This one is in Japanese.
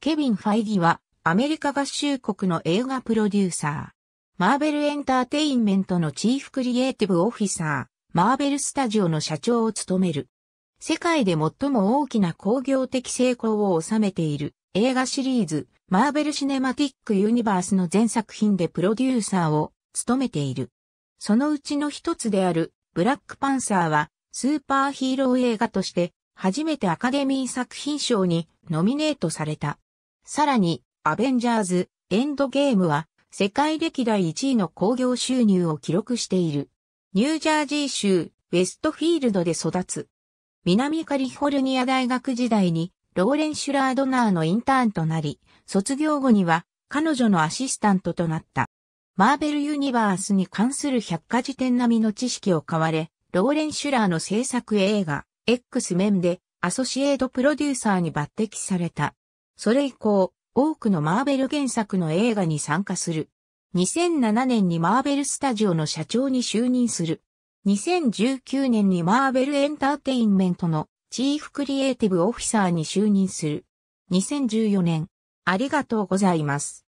ケビン・ファイギは、アメリカ合衆国の映画プロデューサー。マーベルエンターテインメントのチーフクリエイティブオフィサー、マーベルスタジオの社長を務める。世界で最も大きな工業的成功を収めている映画シリーズ、マーベルシネマティック・ユニバースの全作品でプロデューサーを務めている。そのうちの一つである、ブラックパンサーは、スーパーヒーロー映画として、初めてアカデミー作品賞にノミネートされた。さらに、アベンジャーズ、エンドゲームは、世界歴代1位の興行収入を記録している。ニュージャージー州、ウェストフィールドで育つ。南カリフォルニア大学時代に、ローレン・シュラードナーのインターンとなり、卒業後には、彼女のアシスタントとなった。マーベル・ユニバースに関する百科事典並みの知識を買われ、ローレン・シュラーの制作映画、X 面で、アソシエードプロデューサーに抜擢された。それ以降、多くのマーベル原作の映画に参加する。2007年にマーベルスタジオの社長に就任する。2019年にマーベルエンターテインメントのチーフクリエイティブオフィサーに就任する。2014年、ありがとうございます。